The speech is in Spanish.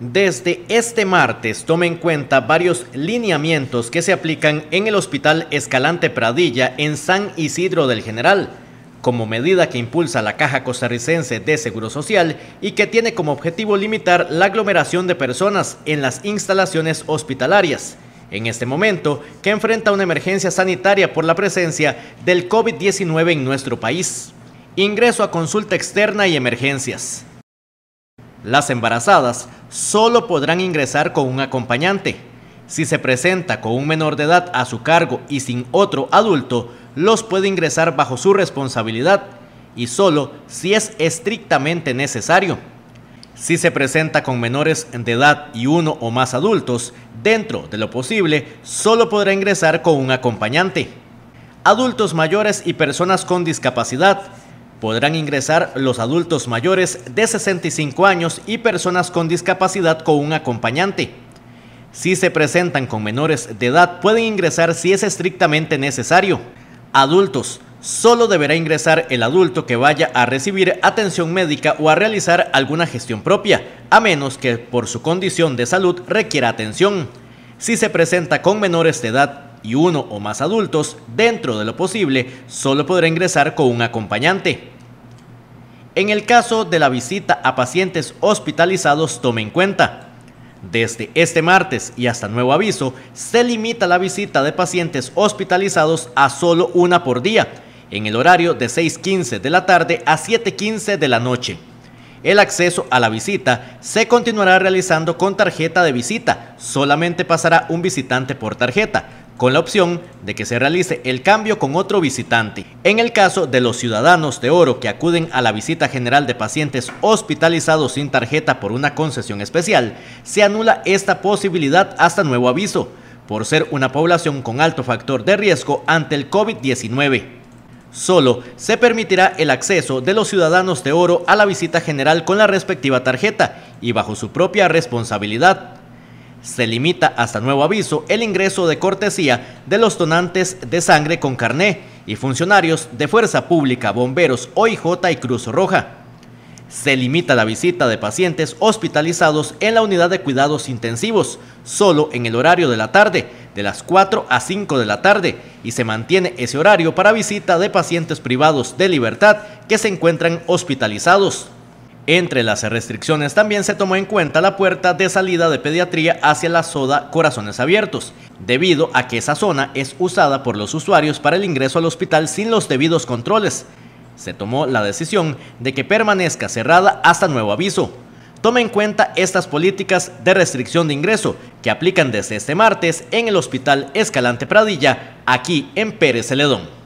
Desde este martes, tome en cuenta varios lineamientos que se aplican en el Hospital Escalante Pradilla en San Isidro del General, como medida que impulsa la Caja Costarricense de Seguro Social y que tiene como objetivo limitar la aglomeración de personas en las instalaciones hospitalarias. En este momento, que enfrenta una emergencia sanitaria por la presencia del COVID-19 en nuestro país. Ingreso a consulta externa y emergencias. Las embarazadas solo podrán ingresar con un acompañante. Si se presenta con un menor de edad a su cargo y sin otro adulto, los puede ingresar bajo su responsabilidad y solo si es estrictamente necesario. Si se presenta con menores de edad y uno o más adultos, dentro de lo posible, solo podrá ingresar con un acompañante. Adultos mayores y personas con discapacidad podrán ingresar los adultos mayores de 65 años y personas con discapacidad con un acompañante. Si se presentan con menores de edad, pueden ingresar si es estrictamente necesario. Adultos, solo deberá ingresar el adulto que vaya a recibir atención médica o a realizar alguna gestión propia, a menos que por su condición de salud requiera atención. Si se presenta con menores de edad, y uno o más adultos, dentro de lo posible, solo podrá ingresar con un acompañante. En el caso de la visita a pacientes hospitalizados, tome en cuenta. Desde este martes y hasta nuevo aviso, se limita la visita de pacientes hospitalizados a solo una por día, en el horario de 6.15 de la tarde a 7.15 de la noche. El acceso a la visita se continuará realizando con tarjeta de visita, solamente pasará un visitante por tarjeta, con la opción de que se realice el cambio con otro visitante. En el caso de los ciudadanos de oro que acuden a la visita general de pacientes hospitalizados sin tarjeta por una concesión especial, se anula esta posibilidad hasta nuevo aviso, por ser una población con alto factor de riesgo ante el COVID-19. Solo se permitirá el acceso de los ciudadanos de oro a la visita general con la respectiva tarjeta y bajo su propia responsabilidad. Se limita hasta nuevo aviso el ingreso de cortesía de los donantes de sangre con carné y funcionarios de Fuerza Pública, Bomberos, OIJ y Cruz Roja. Se limita la visita de pacientes hospitalizados en la unidad de cuidados intensivos, solo en el horario de la tarde, de las 4 a 5 de la tarde, y se mantiene ese horario para visita de pacientes privados de libertad que se encuentran hospitalizados. Entre las restricciones también se tomó en cuenta la puerta de salida de pediatría hacia la soda Corazones Abiertos, debido a que esa zona es usada por los usuarios para el ingreso al hospital sin los debidos controles. Se tomó la decisión de que permanezca cerrada hasta nuevo aviso. Tome en cuenta estas políticas de restricción de ingreso que aplican desde este martes en el Hospital Escalante Pradilla, aquí en Pérez Celedón.